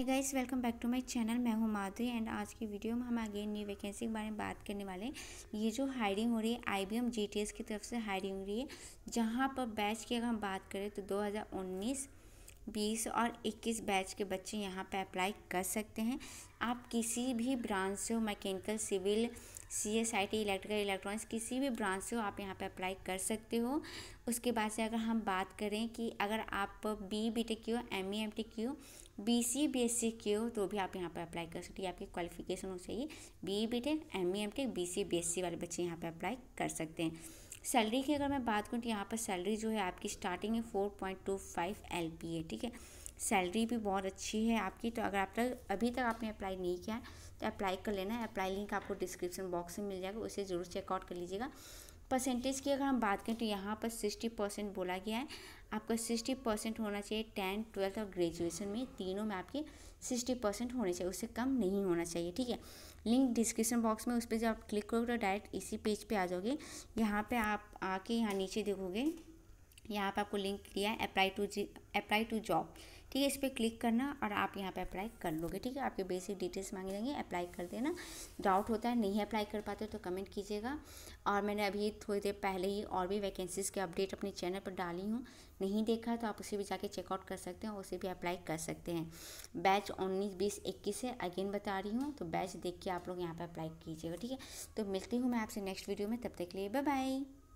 hey guys welcome back to my channel मैं हूं माधुरी and आज की वीडियो में हम आगे न्यू वैकेंसी के बारे में बात करने वाले हैं ये जो हायरिंग हो रही है आईबीएम जीटीएस की तरफ से हायरिंग हो रही है जहां पर बैच की अगर हम बात करें तो 2019 बीस और इक्कीस बैच के बच्चे यहाँ पर अप्लाई कर सकते हैं आप किसी भी ब्रांच से हो mechanical civil C S I T electrical electronics किसी भी ब्रांच से हो आप यहाँ पर अप्लाई कर सकते हो उसके बाद से अगर हम बात करें कि अगर आप बी बी टेक की हो एम ई एम टेक की हो B C B S C की हो तो भी आप यहाँ पर अप्लाई कर सकते हो आपकी क्वालिफिकेशन हो चाहिए B B tech M E M tech B C B S C वाले बच्चे यहाँ पर अप्लाई कर सकते हैं सैलरी की अगर मैं बात करूँ तो यहाँ पर सैलरी जो है आपकी स्टार्टिंग है four point two five L P है ठीक है सैलरी भी बहुत अच्छी है आपकी तो अगर आप तक अभी तक आपने अप्लाई नहीं किया है तो अप्लाई कर लेना है अप्लाई लिंक आपको डिस्क्रिप्शन बॉक्स में मिल जाएगा उसे ज़रूर चेकआउट कर लीजिएगा परसेंटेज की अगर हम बात करें तो यहाँ पर सिक्सटी परसेंट बोला गया है आपका सिक्सटी परसेंट होना चाहिए टेंथ ट्वेल्थ और ग्रेजुएशन में तीनों में आपके सिक्सटी परसेंट होने चाहिए उससे कम नहीं होना चाहिए ठीक है लिंक डिस्क्रिप्शन बॉक्स में उस पर जब आप क्लिक करोगे तो डायरेक्ट इसी पेज पे आ जाओगे यहाँ पे आप आके यहाँ नीचे देखोगे यहाँ पर आपको लिंक दिया है अप्लाई टू जी अप्लाई टू जॉब ठीक है इस पर क्लिक करना और आप यहाँ पे अप्लाई कर लोगे ठीक है आपके बेसिक डिटेल्स मांगे जाएंगे अप्लाई कर देना डाउट होता है नहीं अप्लाई कर पाते तो कमेंट कीजिएगा और मैंने अभी थोड़ी देर पहले ही और भी वैकेंसीज़ के अपडेट अपने चैनल पर डाली हूँ नहीं देखा तो आप उसे भी जाके चेकआउट कर सकते हैं उसे भी अप्लाई कर सकते हैं बैच उन्नीस बीस इक्कीस है अगेन बता रही हूँ तो बैच देख के आप लोग यहाँ पर अप्लाई कीजिएगा ठीक है तो मिलती हूँ मैं आपसे नेक्स्ट वीडियो में तब तक के लिए बाय